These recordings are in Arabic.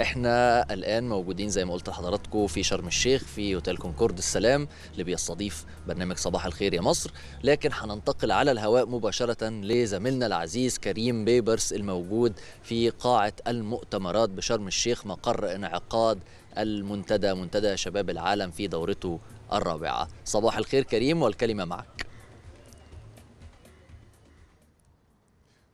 احنا الان موجودين زي ما قلت لحضراتكم في شرم الشيخ في اوتيل كونكورد السلام اللي بيستضيف برنامج صباح الخير يا مصر لكن هننتقل على الهواء مباشره لزميلنا العزيز كريم بيبرس الموجود في قاعه المؤتمرات بشرم الشيخ مقر انعقاد المنتدى منتدى شباب العالم في دورته الرابعه صباح الخير كريم والكلمه معك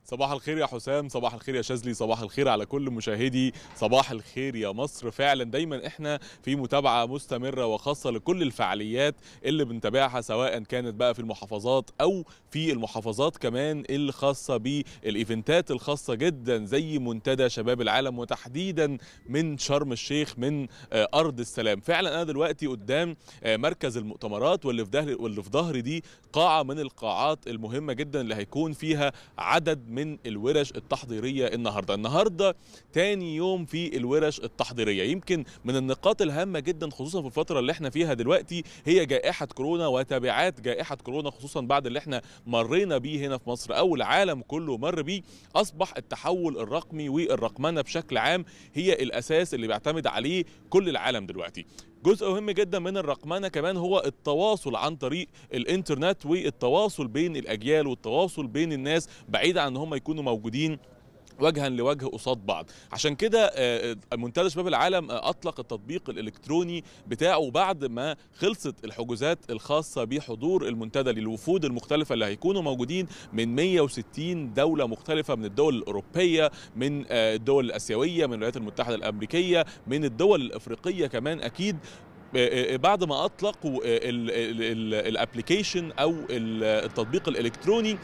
صباح الخير يا حسام صباح الخير يا شاذلي صباح الخير على كل مشاهدي صباح الخير يا مصر فعلا دايما احنا في متابعه مستمره وخاصه لكل الفعاليات اللي بنتابعها سواء كانت بقى في المحافظات او في المحافظات كمان الخاصه بالايفنتات الخاصه جدا زي منتدى شباب العالم وتحديدا من شرم الشيخ من آه، ارض السلام فعلا انا دلوقتي قدام آه، مركز المؤتمرات واللي في ظهري واللي في ظهري دي قاعه من القاعات المهمه جدا اللي هيكون فيها عدد من من الورش التحضيريه النهارده النهارده تاني يوم في الورش التحضيريه يمكن من النقاط الهامه جدا خصوصا في الفتره اللي احنا فيها دلوقتي هي جائحه كورونا وتبعات جائحه كورونا خصوصا بعد اللي احنا مرينا بيه هنا في مصر او العالم كله مر بيه اصبح التحول الرقمي والرقمنه بشكل عام هي الاساس اللي بيعتمد عليه كل العالم دلوقتي جزء مهم جدا من الرقمنه كمان هو التواصل عن طريق الانترنت والتواصل بين الاجيال والتواصل بين الناس بعيد عن ان هم يكونوا موجودين وجها لوجه قصاد بعض عشان كده آه، آه، منتدى شباب العالم آه، اطلق التطبيق الالكتروني بتاعه بعد ما خلصت الحجوزات الخاصه بحضور المنتدى للوفود المختلفه اللي هيكونوا موجودين من 160 دوله مختلفه من الدول الاوروبيه من الدول الاسيويه من الولايات المتحده الامريكيه من الدول الافريقيه كمان اكيد بعد ما اطلقوا الابلكيشن او التطبيق الالكتروني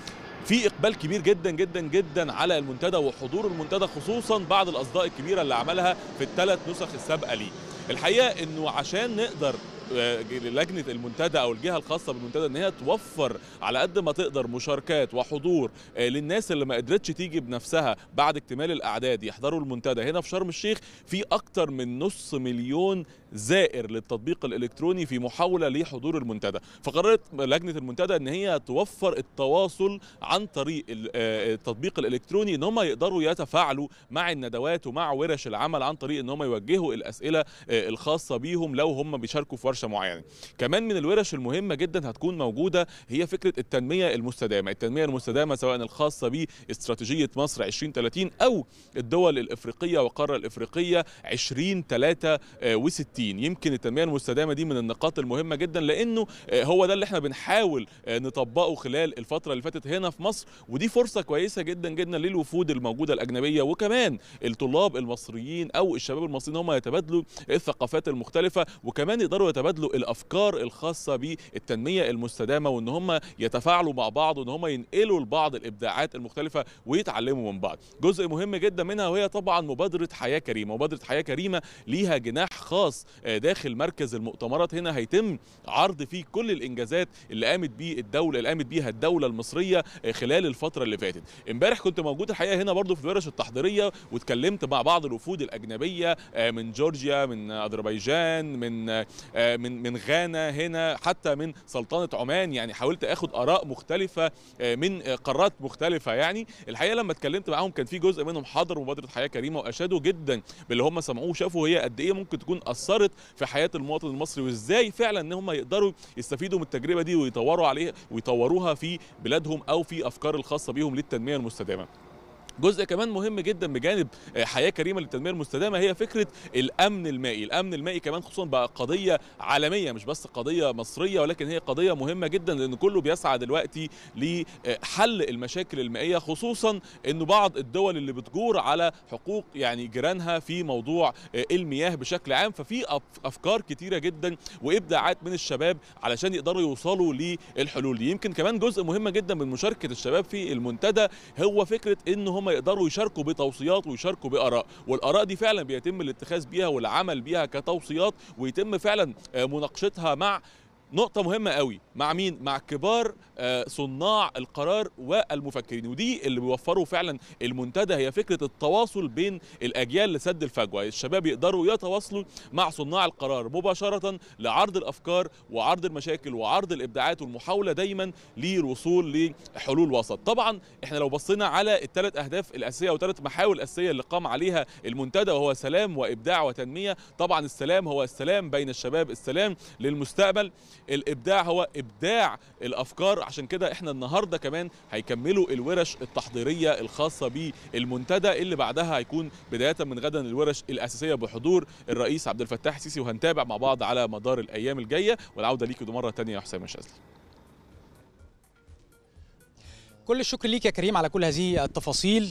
في اقبال كبير جدا جدا جدا على المنتدى وحضور المنتدى خصوصا بعد الاصداء الكبيره اللي عملها في الثلاث نسخ السابقه ليه الحقيقه انه عشان نقدر لجنه المنتدى او الجهه الخاصه بالمنتدى ان هي توفر على قد ما تقدر مشاركات وحضور آه، للناس اللي ما قدرتش تيجي بنفسها بعد اكتمال الاعداد يحضروا المنتدى هنا في شرم الشيخ في اكتر من نص مليون زائر للتطبيق الالكتروني في محاوله لحضور المنتدى فقررت لجنه المنتدى ان هي توفر التواصل عن طريق آه، التطبيق الالكتروني ان هم يقدروا يتفاعلوا مع الندوات ومع ورش العمل عن طريق ان هم يوجهوا الاسئله آه، الخاصه بيهم لو هم بيشاركوا في ورشه معينه كمان من الورش المهمه جدا هتكون موجوده هي فكره التنميه المستدامه التنميه المستدامه سواء الخاصه باستراتيجيه مصر 2030 او الدول الافريقيه والقاره الافريقيه 2063 يمكن التنميه المستدامه دي من النقاط المهمه جدا لانه آه، هو ده اللي احنا بنحاول آه، نطبقه خلال الفتره اللي فاتت هنا في مصر ودي فرصه كويسه جدا جدا للوفود الموجوده الاجنبيه وكمان الطلاب المصريين او الشباب المصريين هم يتبادلوا الثقافات المختلفه وكمان يقدروا يتبادلوا يتبادلوا الافكار الخاصه بالتنميه المستدامه وان هم يتفاعلوا مع بعض وان هم ينقلوا لبعض الابداعات المختلفه ويتعلموا من بعض جزء مهم جدا منها وهي طبعا مبادره حياه كريمه مبادره حياه كريمه ليها جناح خاص آه، داخل مركز المؤتمرات هنا هيتم عرض فيه كل الانجازات اللي قامت بيه الدوله اللي قامت بيها الدوله المصريه آه، خلال الفتره اللي فاتت امبارح كنت موجود الحقيقه هنا برضو في الورش التحضيريه واتكلمت مع بعض الوفود الاجنبيه آه، من جورجيا من اذربيجان من من من غانا هنا حتى من سلطنه عمان يعني حاولت اخد اراء مختلفه آه، من آه، قارات مختلفه يعني الحقيقه لما اتكلمت معاهم كان في جزء منهم حضر مبادره حياه كريمه واشادوا جدا باللي هم سمعوه وشافوا هي قد ايه ممكن تكون اثرت في حياه المواطن المصري وازاي فعلا ان هم يقدروا يستفيدوا من التجربه دي ويطوروا عليها ويطوروها في بلادهم او في افكار الخاصه بيهم للتنميه المستدامه جزء كمان مهم جدا بجانب آه، حياه كريمه للتنميه المستدامه هي فكره الامن المائي، الامن المائي كمان خصوصا بقى قضيه عالميه مش بس قضيه مصريه ولكن هي قضيه مهمه جدا لان كله بيسعى دلوقتي لحل آه، المشاكل المائيه خصوصا انه بعض الدول اللي بتجور على حقوق يعني جيرانها في موضوع آه، المياه بشكل عام ففي افكار كتيره جدا وابداعات من الشباب علشان يقدروا يوصلوا للحلول دي، يمكن كمان جزء مهم جدا من مشاركه الشباب في المنتدى هو فكره ان هم هم يقدروا يشاركوا بتوصيات ويشاركوا باراء والاراء دي فعلا بيتم الاتخاذ بيها والعمل بيها كتوصيات ويتم فعلا آه، مناقشتها مع نقطة مهمة قوي مع مين؟ مع كبار آه، صناع القرار والمفكرين ودي اللي بيوفروا فعلا المنتدى هي فكرة التواصل بين الأجيال لسد الفجوة الشباب يقدروا يتواصلوا مع صناع القرار مباشرة لعرض الأفكار وعرض المشاكل وعرض الإبداعات والمحاولة دايما للوصول لحلول وسط طبعا احنا لو بصينا على الثلاث أهداف الأساسية أو ثلاث محاور أساسية اللي قام عليها المنتدى وهو سلام وإبداع وتنمية طبعا السلام هو السلام بين الشباب السلام للمستقبل الابداع هو ابداع الافكار عشان كده احنا النهارده كمان هيكملوا الورش التحضيريه الخاصه بالمنتدى اللي بعدها هيكون بدايه من غدا الورش الاساسيه بحضور الرئيس عبد الفتاح السيسي وهنتابع مع بعض على مدار الايام الجايه والعوده ليك مره ثانيه يا حسام الشاذلي كل الشكر ليك يا كريم على كل هذه التفاصيل